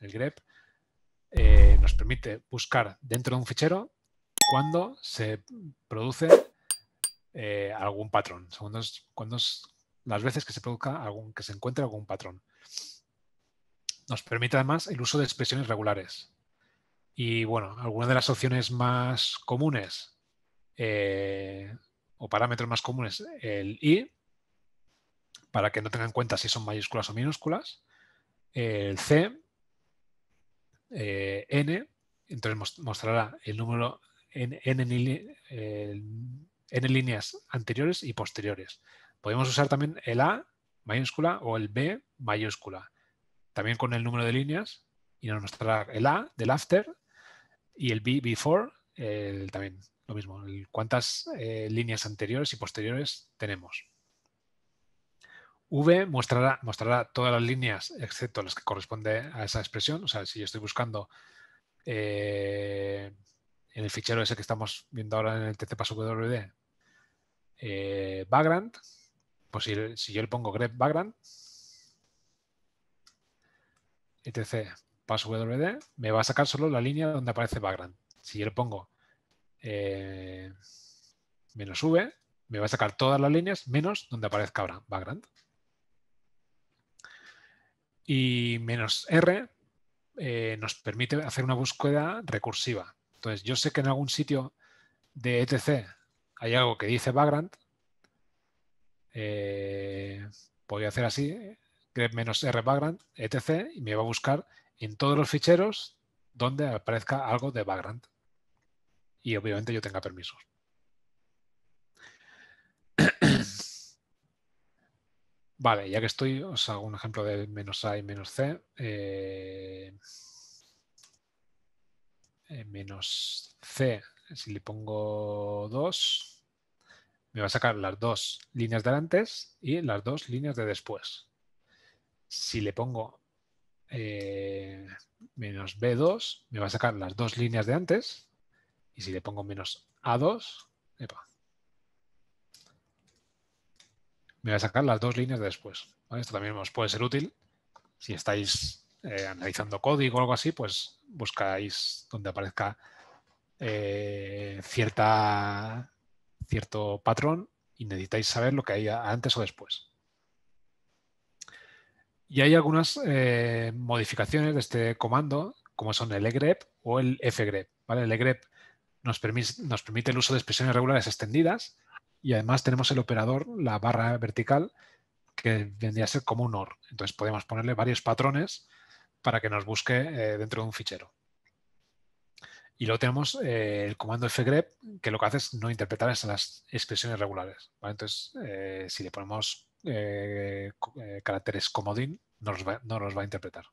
el grep, eh, nos permite buscar dentro de un fichero cuando se produce eh, algún patrón, cuando, las veces que se produzca algún, que se encuentre algún patrón. Nos permite además el uso de expresiones regulares. Y bueno, algunas de las opciones más comunes eh, o parámetros más comunes, el i, para que no tengan en cuenta si son mayúsculas o minúsculas, el c, eh, n, entonces mostrará el número N líneas anteriores y posteriores. Podemos usar también el A mayúscula o el B mayúscula, también con el número de líneas y nos mostrará el A del after y el B before también lo mismo, cuántas eh, líneas anteriores y posteriores tenemos. V mostrará, todas las líneas excepto las que corresponde a esa expresión. O sea, si yo estoy buscando eh, en el fichero ese que estamos viendo ahora en el TCPASWD, eh, background, pues si, yo le pongo grep background, etc me va a sacar solo la línea donde aparece background. Si yo le pongo eh, menos v, me va a sacar todas las líneas menos donde aparezca ahora, background y menos R eh, nos permite hacer una búsqueda recursiva. Entonces, yo sé que en algún sitio de ETC hay algo que dice background. Eh, voy a hacer así, grep -r background, etc. Y me va a buscar en todos los ficheros donde aparezca algo de background. Y obviamente yo tenga permisos. Vale, ya que estoy, os hago un ejemplo de menos A y menos C. Eh, eh, menos C, si le pongo 2, me va a sacar las dos líneas de antes y las dos líneas de después. Si le pongo eh, menos B2, me va a sacar las dos líneas de antes. Y si le pongo menos A2, epa, me voy a sacar las dos líneas de después. Esto también os puede ser útil. Si estáis eh, analizando código o algo así, pues buscáis donde aparezca eh, cierta, cierto patrón y necesitáis saber lo que hay antes o después. Y hay algunas eh, modificaciones de este comando, como son el egrep o el fgrep. ¿vale? El egrep nos permite el uso de expresiones regulares extendidas, y además tenemos el operador, la barra vertical, que vendría a ser como un OR. Entonces podemos ponerle varios patrones para que nos busque eh, dentro de un fichero. Y luego tenemos eh, el comando fgrep, que lo que hace es no interpretar esas expresiones regulares. Entonces, eh, si le ponemos caracteres comodín, no nos no los va a interpretar.